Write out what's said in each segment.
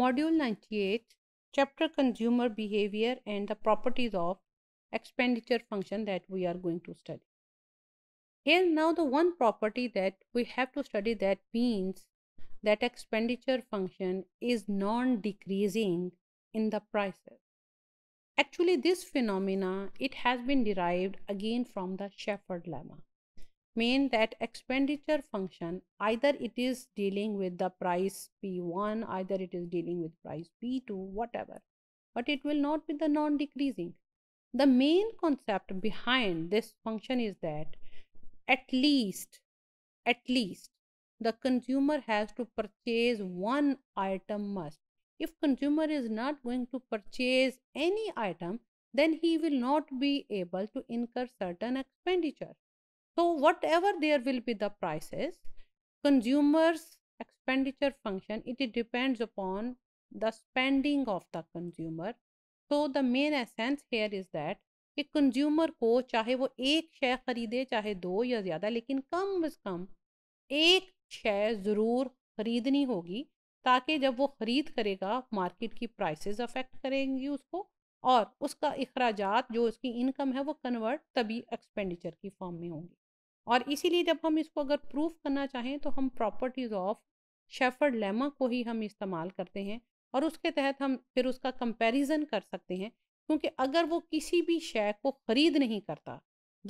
Module 98 Chapter Consumer Behavior and the Properties of Expenditure Function that we are going to study. Here now the one property that we have to study that means that expenditure function is non-decreasing in the prices. Actually this phenomena it has been derived again from the Shepherd lemma mean that expenditure function either it is dealing with the price p1 either it is dealing with price p2 whatever but it will not be the non decreasing the main concept behind this function is that at least at least the consumer has to purchase one item must if consumer is not going to purchase any item then he will not be able to incur certain expenditure So whatever there will be the prices, consumers expenditure function, it depends upon the spending of the consumer. So the main essence here is that कि consumer को चाहे वो एक शय खरीदे चाहे दो या ज़्यादा लेकिन कम से कम एक शय ज़रूर खरीदनी होगी ताकि जब वो ख़रीद करेगा मार्केट की प्राइसेस अफेक्ट करेंगी उसको और उसका अखराज जो उसकी इनकम है वो कन्वर्ट तभी एक्सपेंडिचर की फॉर्म में होंगी और इसीलिए जब हम इसको अगर प्रूफ करना चाहें तो हम प्रॉपर्टीज़ ऑफ शेफर्ड लेमा को ही हम इस्तेमाल करते हैं और उसके तहत हम फिर उसका कंपैरिजन कर सकते हैं क्योंकि अगर वो किसी भी शेय को ख़रीद नहीं करता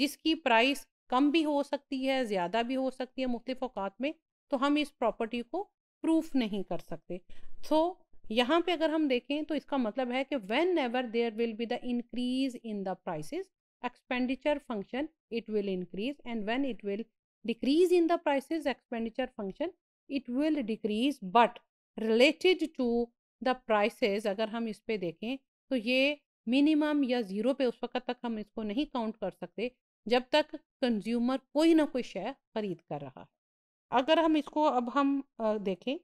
जिसकी प्राइस कम भी हो सकती है ज़्यादा भी हो सकती है मुख्तफ अवत में तो हम इस प्रॉपर्टी को प्रूफ नहीं कर सकते सो so, यहाँ पे अगर हम देखें तो इसका मतलब है कि whenever there will be the increase in the prices expenditure function it will increase and when it will decrease in the prices expenditure function it will decrease but related to the prices अगर हम इस पर देखें तो ये minimum या zero पे उस वक्त तक हम इसको नहीं काउंट कर सकते जब तक कंज्यूमर कोई ना कोई शेयर ख़रीद कर रहा है अगर हम इसको अब हम देखें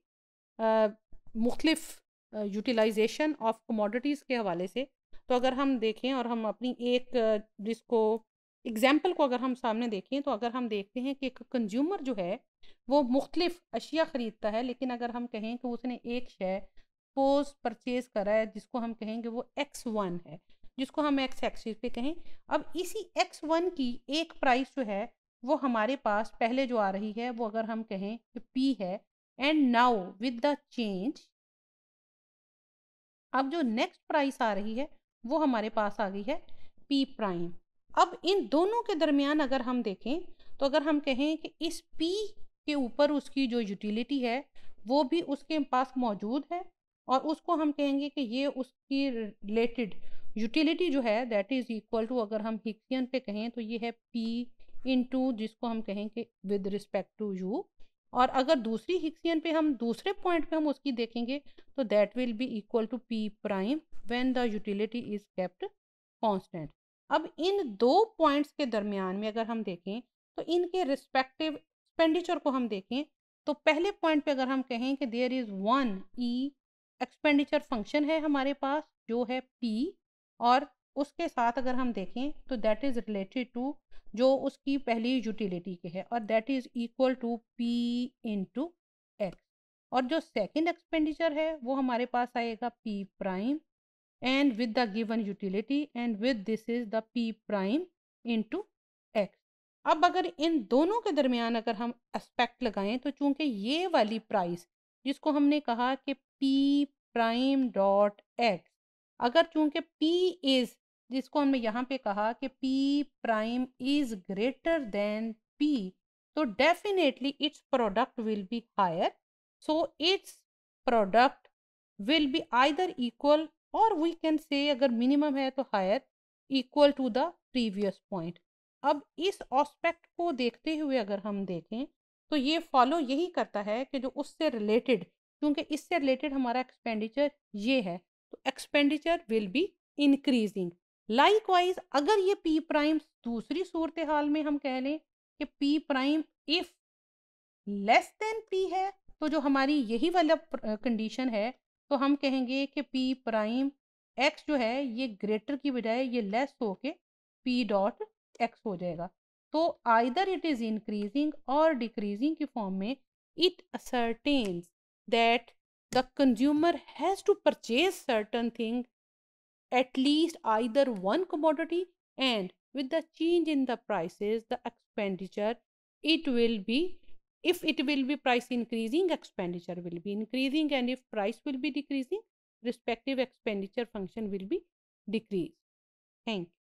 मुख्तलिफ यूटिलाइजेशन ऑफ कमोडिटीज़ के हवाले से तो अगर हम देखें और हम अपनी एक जिसको एग्ज़ाम्पल को अगर हम सामने देखें तो अगर हम देखते हैं कि एक कंज्यूमर जो है वो मुख्तलिफ अशिया ख़रीदता है लेकिन अगर हम कहें कि उसने एक शय पोज परचेज करा है जिसको हम कहेंगे वो एक्स वन है जिसको हम एक्स एक्सिस पे कहें अब इसी एक्स वन की एक प्राइस जो है वो हमारे पास पहले जो आ रही है वो अगर हम कहें कि पी है and now with the change अब जो नेक्स्ट प्राइस आ रही है वो हमारे पास आ गई है पी प्राइम अब इन दोनों के दरमियान अगर हम देखें तो अगर हम कहें कि इस पी के ऊपर उसकी जो यूटिलिटी है वो भी उसके पास मौजूद है और उसको हम कहेंगे कि ये उसकी रिलेटेड यूटिलिटी जो है दैट इज़ इक्वल टू अगर हम हिक्सियन पे कहें तो ये है पी इन टू जिसको हम कहें कि विद रिस्पेक्ट टू यू और अगर दूसरी हिक्सियन पे हम दूसरे पॉइंट पे हम उसकी देखेंगे तो that will be equal to P prime when the utility is kept constant अब इन दो पॉइंट्स के दरमियान में अगर हम देखें तो इनके रिस्पेक्टिव एक्सपेंडिचर को हम देखें तो पहले पॉइंट पे अगर हम कहें कि there is one E expenditure function है हमारे पास जो है पी और उसके साथ अगर हम देखें तो दैट इज़ रिलेटेड टू जो उसकी पहली यूटिलिटी के है और that is equal to P into X और जो सेकंड एक्सपेंडिचर है वो हमारे पास आएगा P prime and with the given utility and with this is the P prime into X अब अगर इन दोनों के दरमियान अगर हम एस्पेक्ट लगाएं तो चूंकि ये वाली प्राइस जिसको हमने कहा कि पी प्राइम डॉट एक्स अगर चूंकि P इज जिसको हमने यहाँ पे कहा कि P prime is greater than P तो definitely it's product will be higher so it's product will be either equal or we can say अगर मिनिमम है तो higher equal to the previous point अब इस ऑस्पेक्ट को देखते हुए अगर हम देखें तो ये फॉलो यही करता है कि जो उससे रिलेटेड क्योंकि इससे रिलेटेड हमारा एक्सपेंडिचर ये है तो expenditure will be increasing likewise अगर ये पी प्राइम दूसरी सूरत हाल में हम कह लें कि P prime if less than P है तो जो हमारी यही वाला कंडीशन है तो हम कहेंगे कि पी प्राइम एक्स जो है ये ग्रेटर की बजाय ये लेस हो के पी डॉट एक्स हो जाएगा तो either it is increasing or decreasing की फॉर्म में it ascertains that the consumer has to purchase certain thing at least either one commodity and with the change in the prices the expenditure it will be if it will be price increasing expenditure will be increasing and if price will be decreasing respective expenditure function will be decreased thank you